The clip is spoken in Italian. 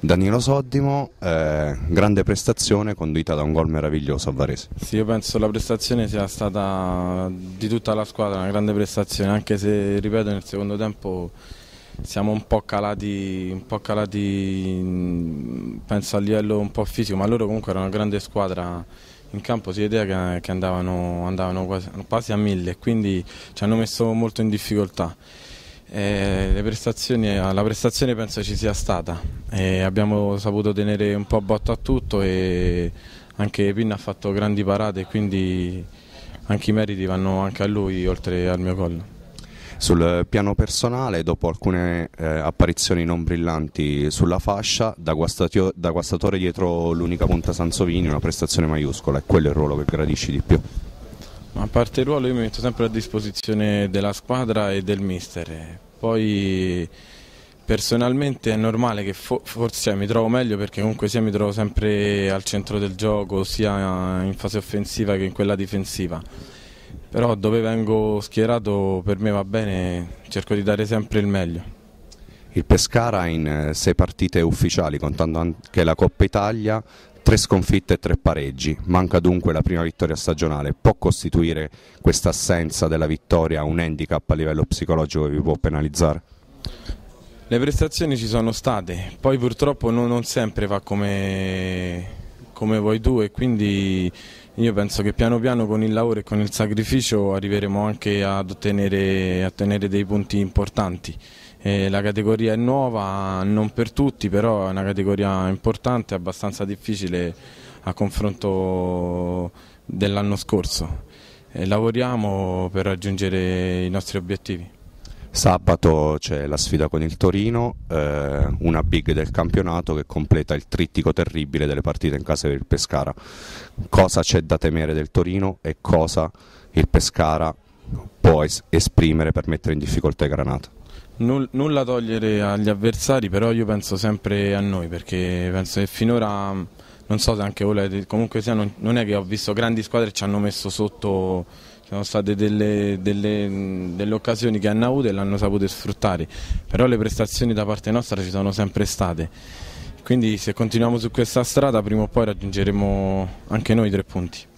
Danilo Soddimo, eh, grande prestazione conduita da un gol meraviglioso a Varese. Sì, io penso la prestazione sia stata di tutta la squadra, una grande prestazione, anche se, ripeto, nel secondo tempo siamo un po' calati, un po calati penso a livello un po' fisico, ma loro comunque erano una grande squadra, in campo si vedeva che, andavano, andavano quasi, quasi a mille, quindi ci hanno messo molto in difficoltà. Eh, prestazioni, eh, la prestazione penso ci sia stata, eh, abbiamo saputo tenere un po' botto a tutto e anche Pin ha fatto grandi parate quindi anche i meriti vanno anche a lui oltre al mio collo. Sul piano personale, dopo alcune eh, apparizioni non brillanti sulla fascia, da, da guastatore dietro l'unica punta Sansovini, una prestazione maiuscola, è quello il ruolo che gradisci di più? a parte il ruolo io mi metto sempre a disposizione della squadra e del mister. Poi personalmente è normale che fo forse cioè, mi trovo meglio perché comunque sia mi trovo sempre al centro del gioco sia in fase offensiva che in quella difensiva però dove vengo schierato per me va bene cerco di dare sempre il meglio il Pescara in eh, sei partite ufficiali contando anche la Coppa Italia tre sconfitte e tre pareggi, manca dunque la prima vittoria stagionale, può costituire questa assenza della vittoria un handicap a livello psicologico che vi può penalizzare? Le prestazioni ci sono state, poi purtroppo non, non sempre va come, come vuoi tu e quindi io penso che piano piano con il lavoro e con il sacrificio arriveremo anche ad ottenere, ottenere dei punti importanti. Eh, la categoria è nuova, non per tutti, però è una categoria importante, abbastanza difficile a confronto dell'anno scorso. Eh, lavoriamo per raggiungere i nostri obiettivi. Sabato c'è la sfida con il Torino, eh, una big del campionato che completa il trittico terribile delle partite in casa del Pescara. Cosa c'è da temere del Torino e cosa il Pescara può es- esprimere per mettere in difficoltà i Granata? Nulla togliere agli avversari, però io penso sempre a noi perché penso che finora, non so se anche voi, comunque sia, non, non è che ho visto grandi squadre che ci hanno messo sotto sono state delle, delle, delle, occasioni che hanno avuto e l'hanno saputo sfruttare, però le prestazioni da parte nostra ci sono sempre state, quindi se continuiamo su questa strada prima o poi raggiungeremo anche noi tre punti.